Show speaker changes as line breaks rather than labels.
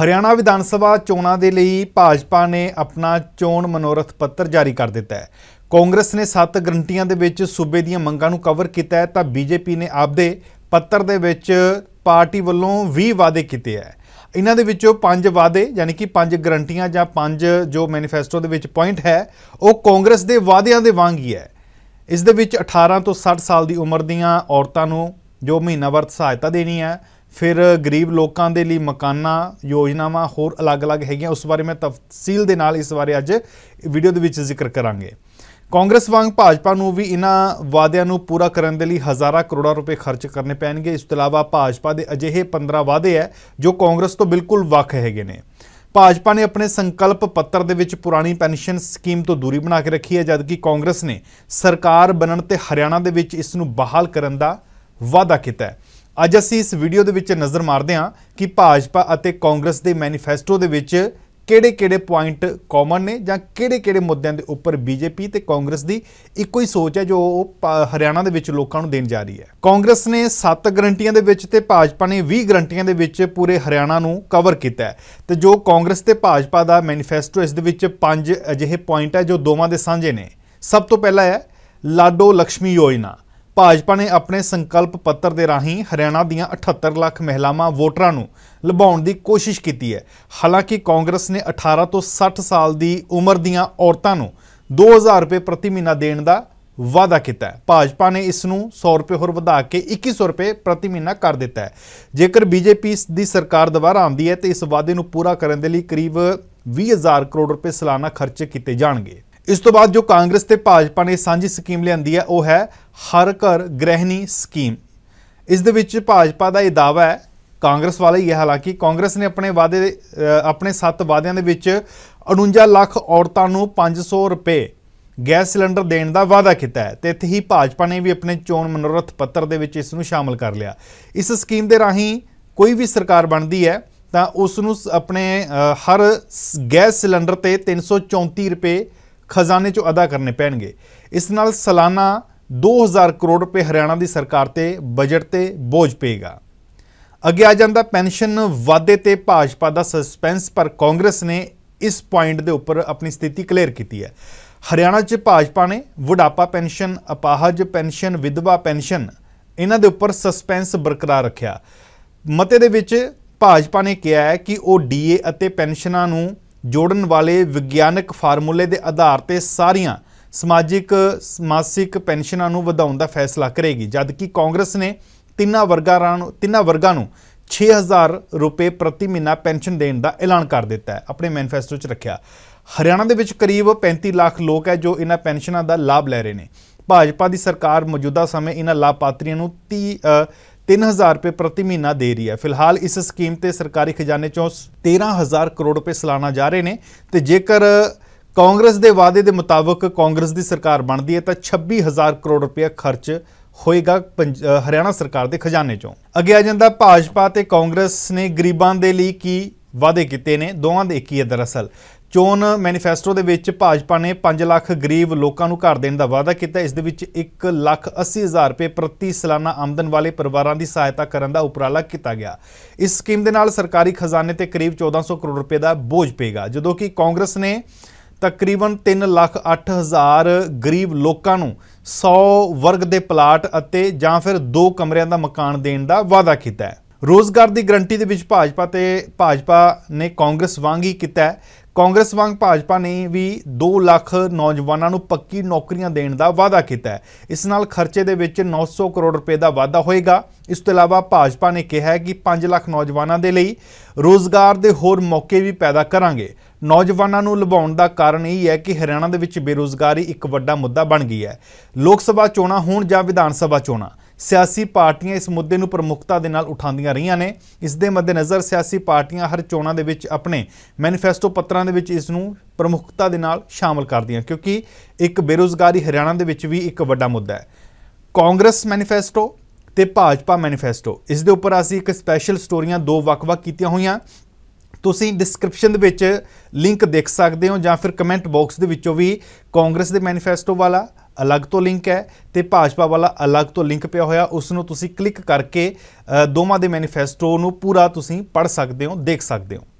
ਹਰਿਆਣਾ ਵਿਧਾਨ ਸਭਾ ਚੋਣਾਂ ਦੇ ਲਈ ਭਾਜਪਾ ਨੇ ਆਪਣਾ ਚੋਣ ਮਨੋਰਥ ਪੱਤਰ ਜਾਰੀ ਕਰ ਦਿੱਤਾ ਹੈ ਕਾਂਗਰਸ ਨੇ 7 ਗਰੰਟੀਆਂ ਦੇ ਵਿੱਚ ਸੂਬੇ ਦੀਆਂ ਮੰਗਾਂ ਨੂੰ ਕਵਰ ਕੀਤਾ ਹੈ ਤਾਂ ਬੀਜੇਪੀ ਨੇ ਆਪਦੇ ਪੱਤਰ ਦੇ ਵਿੱਚ ਪਾਰਟੀ ਵੱਲੋਂ 20 ਵਾਅਦੇ ਕੀਤੇ ਹੈ ਇਹਨਾਂ ਦੇ ਵਿੱਚੋਂ ਪੰਜ ਵਾਅਦੇ ਯਾਨੀ ਕਿ ਪੰਜ ਗਰੰਟੀਆਂ ਜਾਂ ਪੰਜ ਜੋ ਮੈਨੀਫੈਸਟੋ ਦੇ ਵਿੱਚ ਪੁਆਇੰਟ ਹੈ ਉਹ ਕਾਂਗਰਸ ਦੇ ਵਾਅਦਿਆਂ ਦੇ ਵਾਂਗ ਹੀ ਹੈ ਇਸ ਦੇ ਵਿੱਚ 18 ਤੋਂ 60 ਸਾਲ ਦੀ ਉਮਰ ਦੀਆਂ ਔਰਤਾਂ ਨੂੰ ਜੋ ਮਹੀਨਾਵਰਤ ਸਹਾਇਤਾ ਦੇਣੀ ਹੈ ਫਿਰ ਗਰੀਬ ਲੋਕਾਂ ਦੇ ਲਈ ਮਕਾਨਾਂ ਯੋਜਨਾਵਾਂ ਹੋਰ ਅਲੱਗ-ਅਲੱਗ ਹੈਗੀਆਂ ਉਸ ਬਾਰੇ ਮੈਂ ਤਫਸੀਲ ਦੇ ਨਾਲ ਇਸ ਬਾਰੇ ਅੱਜ ਵੀਡੀਓ ਦੇ ਵਿੱਚ ਜ਼ਿਕਰ ਕਰਾਂਗੇ ਕਾਂਗਰਸ ਵਾਂਗ ਭਾਜਪਾ ਨੂੰ ਵੀ ਇਹਨਾਂ ਵਾਅਦਿਆਂ ਨੂੰ ਪੂਰਾ ਕਰਨ ਦੇ ਲਈ ਹਜ਼ਾਰਾਂ ਕਰੋੜਾਂ ਰੁਪਏ ਖਰਚ ਕਰਨੇ ਪੈਣਗੇ ਇਸ ਤੋਂ ਇਲਾਵਾ ਭਾਜਪਾ ਦੇ ਅਜਿਹੇ 15 ਵਾਅਦੇ ਹੈ ਜੋ ਕਾਂਗਰਸ ਤੋਂ ਬਿਲਕੁਲ ਵੱਖ ਹੈਗੇ ਨੇ ਭਾਜਪਾ ਨੇ ਆਪਣੇ ਸੰਕਲਪ ਪੱਤਰ ਦੇ ਵਿੱਚ ਪੁਰਾਣੀ ਪੈਨਸ਼ਨ ਸਕੀਮ ਤੋਂ ਦੂਰੀ ਬਣਾ ਕੇ ਰੱਖੀ ਹੈ ਜਦਕਿ ਕਾਂਗਰਸ ਨੇ ਸਰਕਾਰ ਬਣਨ ਤੇ ਹਰਿਆਣਾ ਦੇ ਵਿੱਚ ਇਸ ਨੂੰ ਬਹਾਲ ਕਰਨ ਦਾ ਵਾਅਦਾ ਕੀਤਾ ਹੈ ਅੱਜ ਅਸੀਂ ਇਸ ਵੀਡੀਓ ਦੇ ਵਿੱਚ ਨਜ਼ਰ ਮਾਰਦੇ ਹਾਂ ਕਿ ਭਾਜਪਾ ਅਤੇ ਕਾਂਗਰਸ ਦੇ ਮੈਨੀਫੈਸਟੋ ਦੇ ਵਿੱਚ ਕਿਹੜੇ-ਕਿਹੜੇ ਪੁਆਇੰਟ ਕਾਮਨ ਨੇ ਜਾਂ ਕਿਹੜੇ-ਕਿਹੜੇ ਮੁੱਦਿਆਂ ਦੇ ਉੱਪਰ ਬੀਜੇਪੀ ਤੇ ਕਾਂਗਰਸ ਦੀ ਇੱਕੋ ਹੀ ਸੋਚ ਹੈ ਜੋ ਹਰਿਆਣਾ ਦੇ ਵਿੱਚ ਲੋਕਾਂ ਨੂੰ ਦੇਣ ਜਾ ਰਹੀ ਹੈ ਕਾਂਗਰਸ ਨੇ 7 ਗਰੰਟੀਆਂ ਦੇ ਵਿੱਚ ਤੇ ਭਾਜਪਾ ਨੇ 20 ਗਰੰਟੀਆਂ ਦੇ ਵਿੱਚ ਪੂਰੇ ਹਰਿਆਣਾ ਨੂੰ ਕਵਰ ਕੀਤਾ ਹੈ ਤੇ ਜੋ ਕਾਂਗਰਸ ਤੇ ਭਾਜਪਾ ਦਾ ਮੈਨੀਫੈਸਟੋ ਇਸ ਦੇ ਵਿੱਚ ਪੰਜ ਅਜਿਹੇ ਪੁਆਇੰਟ ਹੈ ਜੋ ਦੋਵਾਂ ਦੇ ਸਾਂਝੇ ਨੇ ਸਭ ਤੋਂ ਪਹਿਲਾ ਹੈ ਲਾਡੋ ਲక్ష్ਮੀ ਯੋਜਨਾ ਭਾਜਪਾ ਨੇ ਆਪਣੇ ਸੰਕਲਪ ਪੱਤਰ ਦੇ ਰਾਹੀਂ ਹਰਿਆਣਾ ਦੀਆਂ 78 ਲੱਖ ਮਹਿਲਾਵਾਂ ਵੋਟਰਾਂ ਨੂੰ ਲਭਾਉਣ ਦੀ ਕੋਸ਼ਿਸ਼ ਕੀਤੀ ਹੈ ਹਾਲਾਂਕਿ ਕਾਂਗਰਸ ਨੇ 18 ਤੋਂ 60 ਸਾਲ ਦੀ ਉਮਰ ਦੀਆਂ ਔਰਤਾਂ ਨੂੰ 2000 ਰੁਪਏ ਪ੍ਰਤੀ ਮਹੀਨਾ ਦੇਣ ਦਾ ਵਾਅਦਾ ਕੀਤਾ ਹੈ ਭਾਜਪਾ ਨੇ ਇਸ ਨੂੰ 100 ਰੁਪਏ ਹੋਰ ਵਧਾ ਕੇ 2100 ਰੁਪਏ ਪ੍ਰਤੀ ਮਹੀਨਾ ਕਰ ਦਿੱਤਾ ਹੈ ਜੇਕਰ ਬੀਜੇਪੀ ਦੀ ਸਰਕਾਰ ਦੁਬਾਰਾ ਆਉਂਦੀ ਹੈ ਤੇ ਇਸ ਵਾਅਦੇ ਨੂੰ ਪੂਰਾ ਕਰਨ ਦੇ ਲਈ ਕਰੀਬ 20000 ਕਰੋੜ ਰੁਪਏ ਸਾਲਾਨਾ ਖਰਚੇ ਕੀਤੇ ਜਾਣਗੇ ਇਸ ਤੋਂ ਬਾਅਦ ਜੋ ਕਾਂਗਰਸ ਤੇ ਭਾਜਪਾ ਨੇ ਸਾਂਝੀ ਸਕੀਮ ਲਿਆਂਦੀ ਹੈ ਉਹ ਹੈ ਹਰ ਘਰ ਗ੍ਰਹਿਣੀ ਸਕੀਮ ਇਸ ਦੇ ਵਿੱਚ ਭਾਜਪਾ ਦਾ ਇਹ ਦਾਵਾ ਹੈ ਕਾਂਗਰਸ ਵਾਲਾ ਇਹ ਹਾਲਾਂਕਿ ਕਾਂਗਰਸ ਨੇ ਆਪਣੇ ਵਾਅਦੇ ਆਪਣੇ 7 ਵਾਅਦਿਆਂ ਦੇ ਵਿੱਚ 49 ਲੱਖ ਔਰਤਾਂ ਨੂੰ 500 ਰੁਪਏ ਗੈਸ ਸਿਲੰਡਰ ਦੇਣ ਦਾ ਵਾਅਦਾ ਕੀਤਾ ਹੈ ਤੇ ਇੱਥੇ ਹੀ ਭਾਜਪਾ ਨੇ ਵੀ ਆਪਣੇ ਚੋਣ ਮਨੋਰਥ ਪੱਤਰ ਦੇ ਵਿੱਚ ਇਸ ਨੂੰ ਸ਼ਾਮਲ ਕਰ ਲਿਆ ਇਸ ਸਕੀਮ ਦੇ ਰਾਹੀਂ ਕੋਈ ਵੀ ਸਰਕਾਰ ਬਣਦੀ ਹੈ ਤਾਂ ਉਸ ਨੂੰ ਆਪਣੇ ਹਰ ਗੈਸ ਸਿਲੰਡਰ ਤੇ 334 ਰੁਪਏ ਖਜ਼ਾਨੇ 'ਚੋਂ ਅਦਾ ਕਰਨੇ ਪੈਣਗੇ ਇਸ ਨਾਲ ਸਾਲਾਨਾ 2000 ਕਰੋੜ ਰੁਪਏ ਹਰਿਆਣਾ ਦੀ ਸਰਕਾਰ ਤੇ ਬਜਟ ਤੇ ਬੋਝ ਪਏਗਾ ਅੱਗੇ ਆ ਜਾਂਦਾ ਪੈਨਸ਼ਨ ਵਾਅਦੇ ਤੇ ਭਾਜਪਾ ਦਾ ਸਸਪੈਂਸ ਪਰ ਕਾਂਗਰਸ ਨੇ ਇਸ ਪੁਆਇੰਟ ਦੇ ਉੱਪਰ ਆਪਣੀ ਸਥਿਤੀ ਕਲੀਅਰ ਕੀਤੀ ਹੈ ਹਰਿਆਣਾ 'ਚ ਭਾਜਪਾ ਨੇ ਬੁਢਾਪਾ ਪੈਨਸ਼ਨ ਅਪਾਹਜ ਪੈਨਸ਼ਨ ਵਿਧਵਾ ਪੈਨਸ਼ਨ ਇਹਨਾਂ ਦੇ ਉੱਪਰ ਸਸਪੈਂਸ ਬਰਕਰਾਰ ਰੱਖਿਆ ਮਤੇ ਦੇ ਵਿੱਚ ਭਾਜਪਾ ਨੇ ਕਿਹਾ ਹੈ ਕਿ ਉਹ ਡੀਏ ਅਤੇ ਪੈਨਸ਼ਨਾਂ ਨੂੰ ਜੋੜਨ ਵਾਲੇ ਵਿਗਿਆਨਕ ਫਾਰਮੂਲੇ ਦੇ ਆਧਾਰ ਤੇ ਸਾਰੀਆਂ ਸਮਾਜਿਕ ਮਾਸਿਕ ਪੈਨਸ਼ਨਾਂ ਨੂੰ ਵਧਾਉਣ ਦਾ ਫੈਸਲਾ ਕਰੇਗੀ ਜਦਕਿ ਕਾਂਗਰਸ ਨੇ ਤਿੰਨਾਂ ਵਰਗਾਂ ਨੂੰ ਤਿੰਨਾਂ ਵਰਗਾਂ ਨੂੰ 6000 ਰੁਪਏ ਪ੍ਰਤੀ ਮਹੀਨਾ ਪੈਨਸ਼ਨ ਦੇਣ ਦਾ ਐਲਾਨ ਕਰ ਦਿੱਤਾ ਹੈ ਆਪਣੇ ਮੈਨੀਫੈਸਟੋ 'ਚ ਰੱਖਿਆ ਹਰਿਆਣਾ ਦੇ ਵਿੱਚ ਕਰੀਬ 35 ਲੱਖ ਲੋਕ ਹੈ ਜੋ ਇਹਨਾਂ ਪੈਨਸ਼ਨਾਂ ਦਾ ਲਾਭ ਲੈ ਰਹੇ ਨੇ ਭਾਜਪਾ ਦੀ ਸਰਕਾਰ ਮੌਜੂਦਾ ਸਮੇਂ ਇਹਨਾਂ ਲਾਭਪਾਤਰੀਆਂ ਨੂੰ 30 3000 ਰੁਪਏ ਪ੍ਰਤੀ ਮਹੀਨਾ ਦੇ ਰਹੀ ਹੈ ਫਿਲਹਾਲ ਇਸ ਸਕੀਮ ਤੇ ਸਰਕਾਰੀ ਖਜ਼ਾਨੇ ਚੋਂ 13000 ਕਰੋੜ ਰੁਪਏ ਸਲਾਨਾ ਜਾ ਰਹੇ ਨੇ ਤੇ ਜੇਕਰ ਕਾਂਗਰਸ ਦੇ ਵਾਅਦੇ ਦੇ ਮੁਤਾਬਕ ਕਾਂਗਰਸ ਦੀ ਸਰਕਾਰ ਬਣਦੀ ਹੈ ਤਾਂ 26000 ਕਰੋੜ ਰੁਪਏ ਖਰਚ ਹੋਏਗਾ ਹਰਿਆਣਾ ਸਰਕਾਰ ਦੇ ਖਜ਼ਾਨੇ ਚੋਂ ਅੱਗੇ ਆ ਜਾਂਦਾ ਭਾਜਪਾ ਤੇ ਕਾਂਗਰਸ ਨੇ ਗਰੀਬਾਂ ਦੇ ਲਈ ਕੀ ਵਾਅਦੇ ਕੀਤੇ ਨੇ ਦੋਵਾਂ ਦੇ ਇੱਕ ਹੀ ਹੈ ਦਰਅਸਲ ਚੋਣ ਮੈਨੀਫੈਸਟੋ ਦੇ ਵਿੱਚ ਭਾਜਪਾ ਨੇ 5 ਲੱਖ ਗਰੀਬ ਲੋਕਾਂ ਨੂੰ ਘਰ ਦੇਣ ਦਾ ਵਾਅਦਾ ਕੀਤਾ ਇਸ ਦੇ ਵਿੱਚ 1 ਲੱਖ 80 ਹਜ਼ਾਰ ਰੁਪਏ ਪ੍ਰਤੀ ਸਾਲਾਨਾ ਆਮਦਨ ਵਾਲੇ ਪਰਿਵਾਰਾਂ ਦੀ ਸਹਾਇਤਾ ਕਰਨ ਦਾ ਉਪਰਾਲਾ ਕੀਤਾ ਗਿਆ ਇਸ ਸਕੀਮ ਦੇ ਨਾਲ ਸਰਕਾਰੀ ਖਜ਼ਾਨੇ ਤੇ ਕਰੀਬ 1400 ਕਰੋੜ ਰੁਪਏ ਦਾ ਬੋਝ ਪਏਗਾ ਜਦੋਂ ਕਿ ਕਾਂਗਰਸ ਨੇ ਤਕਰੀਬਨ 3 ਲੱਖ 8 ਹਜ਼ਾਰ ਗਰੀਬ ਲੋਕਾਂ ਨੂੰ 100 ਵਰਗ ਦੇ ਪਲਾਟ ਅਤੇ ਜਾਂ ਫਿਰ 2 ਕਮਰਿਆਂ ਦਾ ਮਕਾਨ ਦੇਣ ਦਾ ਵਾਅਦਾ ਕੀਤਾ ਰੋਜ਼ਗਾਰ ਦੀ ਗਰੰਟੀ ਦੇ ਵਿੱਚ ਭਾਜਪਾ ਤੇ ਭਾਜਪਾ ਨੇ ਕਾਂਗਰਸ ਵਾਂਗ ਹੀ ਕੀਤਾ ਹੈ ਕਾਂਗਰਸ ਵਾਂਗ ਭਾਜਪਾ ਨੇ ਵੀ 2 ਲੱਖ ਨੌਜਵਾਨਾਂ ਨੂੰ ਪੱਕੀ ਨੌਕਰੀਆਂ ਦੇਣ ਦਾ ਵਾਅਦਾ ਕੀਤਾ ਹੈ ਇਸ ਨਾਲ ਖਰਚੇ ਦੇ ਵਿੱਚ 900 ਕਰੋੜ ਰੁਪਏ ਦਾ ਵਾਅਦਾ ਹੋਏਗਾ ਇਸ ਤੋਂ ਇਲਾਵਾ ਭਾਜਪਾ ਨੇ ਕਿਹਾ ਹੈ ਕਿ 5 ਲੱਖ ਨੌਜਵਾਨਾਂ ਦੇ ਲਈ ਰੋਜ਼ਗਾਰ ਦੇ ਹੋਰ ਮੌਕੇ ਵੀ ਪੈਦਾ ਕਰਾਂਗੇ ਨੌਜਵਾਨਾਂ ਨੂੰ ਲੁਭਾਉਣ ਦਾ ਕਾਰਨ ਇਹ ਹੈ ਕਿ ਹਰਿਆਣਾ ਦੇ ਵਿੱਚ ਬੇਰੋਜ਼ਗਾਰੀ ਇੱਕ ਵੱਡਾ ਮੁੱਦਾ ਬਣ ਗਈ ਹੈ ਲੋਕ ਸਭਾ ਚੋਣਾਂ ਹੋਣ ਜਾਂ ਵਿਧਾਨ ਸਭਾ ਚੋਣਾਂ ਸਿਆਸੀ ਪਾਰਟੀਆਂ ਇਸ ਮੁੱਦੇ ਨੂੰ ਪ੍ਰਮੁੱਖਤਾ ਦੇ ਨਾਲ ਉਠਾਉਂਦੀਆਂ ਰਹੀਆਂ ਨੇ ਇਸ ਦੇ ਮੱਦੇਨਜ਼ਰ ਸਿਆਸੀ ਪਾਰਟੀਆਂ ਹਰ ਚੋਣਾਂ ਦੇ ਵਿੱਚ ਆਪਣੇ ਮੈਨੀਫੈਸਟੋ ਪੱਤਰਾਂ ਦੇ ਵਿੱਚ ਇਸ ਨੂੰ ਪ੍ਰਮੁੱਖਤਾ ਦੇ ਨਾਲ ਸ਼ਾਮਲ ਕਰਦੀਆਂ ਕਿਉਂਕਿ ਇੱਕ ਬੇਰੋਜ਼ਗਾਰੀ ਹਰਿਆਣਾ ਦੇ ਵਿੱਚ ਵੀ ਇੱਕ ਵੱਡਾ ਮੁੱਦਾ ਹੈ ਕਾਂਗਰਸ ਮੈਨੀਫੈਸਟੋ ਤੇ ਭਾਜਪਾ ਮੈਨੀਫੈਸਟੋ ਇਸ ਦੇ ਉੱਪਰ ਅਸੀਂ ਇੱਕ ਸਪੈਸ਼ਲ ਸਟੋਰੀਆਂ ਦੋ ਵੱਖ-ਵੱਖ ਕੀਤੀਆਂ ਹੋਈਆਂ ਤੁਸੀਂ ਡਿਸਕ੍ਰਿਪਸ਼ਨ ਦੇ ਵਿੱਚ ਲਿੰਕ ਦੇਖ ਸਕਦੇ ਹੋ ਜਾਂ ਫਿਰ ਕਮੈਂਟ ਬਾਕਸ ਦੇ ਵਿੱਚੋਂ ਵੀ ਕਾਂਗਰਸ ਦੇ ਮੈਨੀਫੈਸਟੋ ਵਾਲਾ ਅਲੱਗ ਤੋਂ ਲਿੰਕ ਹੈ ਤੇ ਭਾਜਪਾ ਵਾਲਾ ਅਲੱਗ ਤੋਂ ਲਿੰਕ ਪਿਆ ਹੋਇਆ ਉਸ ਨੂੰ ਤੁਸੀਂ ਕਲਿੱਕ ਕਰਕੇ ਦੋਵਾਂ ਦੇ ਮੈਨੀਫੈਸਟੋ ਨੂੰ ਪੂਰਾ ਤੁਸੀਂ ਪੜ੍ਹ ਸਕਦੇ ਹੋ ਦੇਖ ਸਕਦੇ ਹੋ